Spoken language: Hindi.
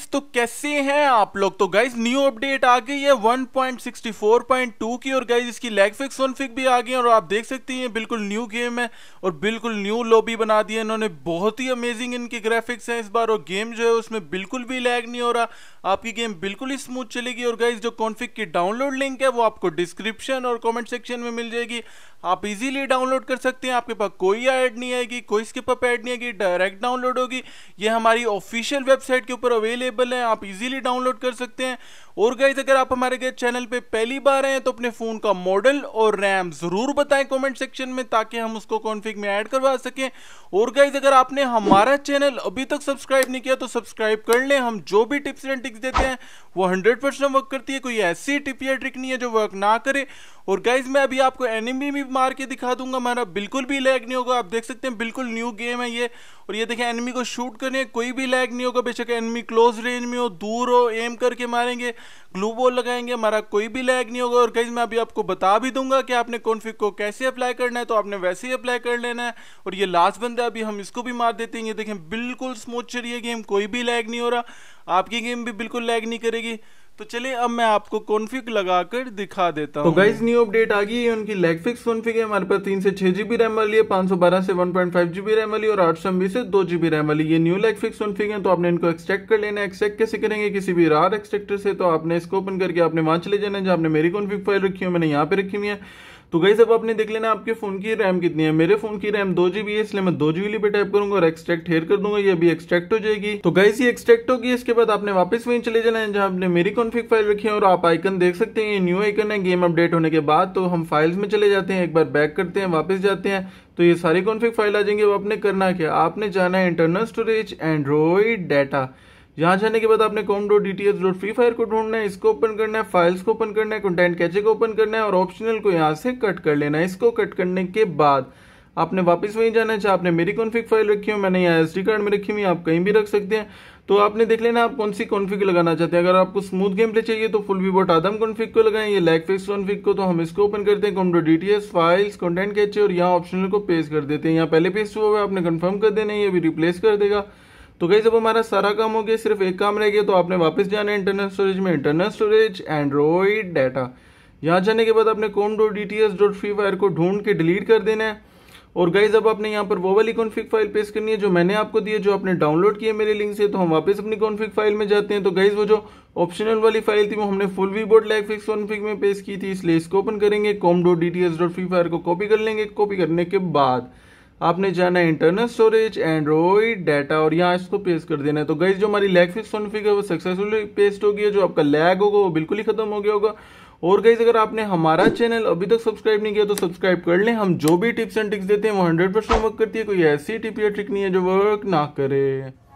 गाइस तो कैसे हैं आप लोग तो गाइस न्यू अपडेट आ गई है 1.64.2 की और गाइस इसकी लैग फिक्स वन फिक भी आ गई और आप देख सकते हैं बिल्कुल न्यू गेम है और बिल्कुल न्यू लॉबी बना दी है इन्होंने बहुत ही अमेजिंग इनके ग्राफिक्स हैं इस बार और गेम जो है उसमें बिल्कुल भी लैग नहीं हो रहा आपकी गेम बिल्कुल ही स्मूथ चलेगी और गाइज जो कॉन्फिक की डाउनलोड लिंक है वो आपको डिस्क्रिप्शन और कॉमेंट सेक्शन में मिल जाएगी आप इजीली डाउनलोड कर सकते हैं आपके पास कोई ऐड नहीं आएगी कोई स्किप अप ऐड नहीं आएगी डायरेक्ट डाउनलोड होगी ये हमारी ऑफिशियल वेबसाइट के ऊपर अवेलेबल है आप इजीली डाउनलोड कर सकते हैं और गाइज अगर आप हमारे गए चैनल पे पहली बार आए तो अपने फ़ोन का मॉडल और रैम ज़रूर बताएं कमेंट सेक्शन में ताकि हम उसको कॉन्फ़िग में ऐड करवा सकें और गाइज अगर आपने हमारा चैनल अभी तक सब्सक्राइब नहीं किया तो सब्सक्राइब कर लें हम जो भी टिप्स एंड टिक्स देते हैं वो हंड्रेड वर्क करती है कोई ऐसी टिप या ट्रिक नहीं है जो वर्क ना करे और गाइज मैं अभी आपको एनिमी भी मार के दिखा दूंगा हमारा बिल्कुल भी लैग नहीं होगा आप देख सकते हैं बिल्कुल न्यू गेम है ये और ये देखें एनमी को शूट करने कोई भी लैग नहीं होगा बेशक एनमी क्लोज रेंज में हो दूर हो एम करके मारेंगे ग्लू बॉल लगाएंगे हमारा कोई भी लैग नहीं होगा और कहीं मैं अभी आपको बता भी दूंगा कि आपने कॉन्फिक को कैसे अप्लाई करना है तो आपने वैसे ही अप्लाई कर लेना है और ये लास्ट बंदा अभी हम इसको भी मार देते हैं ये देखें बिल्कुल स्मूथ चलिए गेम कोई भी लैग नहीं हो रहा आपकी गेम भी बिल्कुल लैग नहीं करेगी तो चलिए अब मैं आपको कॉन्फिग लगाकर दिखा देता तो हूँ तो गाइज न्यू अपडेट आ गई है उनकी लेग फिक्स कॉन्फिग है हमारे पास तीन से छह जीबी रैम वाली है पांच सौ बारह से one point five GB RAM वाली और आठ सौ एमबी से दो जीबी रैम वाली ये न्यू लेग फिक्स कॉन्फिग है तो आपने इनको एक्सट्रैक्ट कर लेना एक्सट्रैक्ट कैसे करेंगे किसी भी रार एक्सट्रैक्टर से तो आपने इसको ओपन करके आपने वहां चले जाना जहाँ आपने मेरी कॉन्फिग फाइल रखी है मैंने यहाँ पे रखी हुई है तो गई सब आपने देख लेना आपके फोन की रैम कितनी है मेरे फोन की रैम दो जीबी है इसलिए मैं दो जीबी पे टाइप करूंगा और एक्सट्रेक्ट हेयर कर दूंगा ये भी एक्सट्रेक्ट हो जाएगी तो गई सी एक्सट्रेक्ट होगी इसके बाद आपने वापस वहीं चले जाना है जहां आपने मेरी कॉन्फिक फाइल रखी है और आप आइकन देख सकते हैं ये न्यू आइकन है गेम अपडेट होने के बाद तो हम फाइल्स में चले जाते हैं एक बार बैक करते हैं वापस जाते हैं तो ये सारी कॉन्फिक फाइल आ जाएंगे वो आपने करना क्या आपने जाना है इंटरनल स्टोरेज एंड्रॉइड डाटा यहाँ जाने के बाद आपने com dot D dot free fire को ढूंढना है इसको ओपन करना है फाइल्स को ओपन करना है कंटेंट कैचे को ओपन करना है और ऑप्शनल को यहाँ से कट कर लेना है इसको कट करने के बाद आपने वापस वहीं जाना है चाहे आपने मेरी कॉन्फ़िग फाइल रखी हो मैंने यहाँ एस कार्ड में रखी हुई आप कहीं भी रख सकते हैं तो आपने देख लेना आप कौन सी कॉन्फ़िग लगाना चाहते हैं अगर आपको स्मूथ गेम प्ले चाहिए तो फुल वी बोट आदम कॉन्फ़िग को लगाएं ये लैग फिक्स कॉन्फ़िग को तो हम इसको ओपन करते हैं com dot D T files content cache और यहाँ ऑप्शनल को पेस्ट कर देते हैं यहाँ पहले पेस्ट हुआ है आपने कन्फर्म कर देना ये भी रिप्लेस कर देगा तो गई जब हमारा सारा काम हो गया सिर्फ एक काम रह गया तो आपने वापस जाना है इंटरनल स्टोरेज में इंटरनल स्टोरेज एंड्रॉइड डाटा यहाँ जाने के बाद आपने com dot D T S dot free fire को ढूंढ के डिलीट कर देना है और गाइज अब आपने यहाँ पर वो वाली कॉन्फ़िग फाइल पेश करनी है जो मैंने आपको दी है जो आपने डाउनलोड किए मेरे लिंक से तो हम वापस अपनी कॉन्फ़िग फाइल में जाते हैं तो गाइज वो जो ऑप्शनल वाली फाइल थी वो हमने full V board like fix config में पेश की थी इसलिए इसको ओपन करेंगे com dot D T S dot free fire को कॉपी कर लेंगे कॉपी करने के बाद आपने जाना है इंटरनल स्टोरेज एंड्रॉइड डाटा और यहाँ इसको पेस्ट कर देना है तो गई जो हमारी लैग फिक्स फिक है वो सक्सेसफुली पेस्ट हो गई है जो आपका लैग होगा वो बिल्कुल ही खत्म हो गया होगा और गई अगर आपने हमारा चैनल अभी तक सब्सक्राइब नहीं किया तो सब्सक्राइब कर लें हम जो भी टिप्स एंड ट्रिक्स देते हैं वो हंड्रेड परसेंट वर्क करती है कोई ऐसी टिप या ट्रिक नहीं है जो वर्क ना करे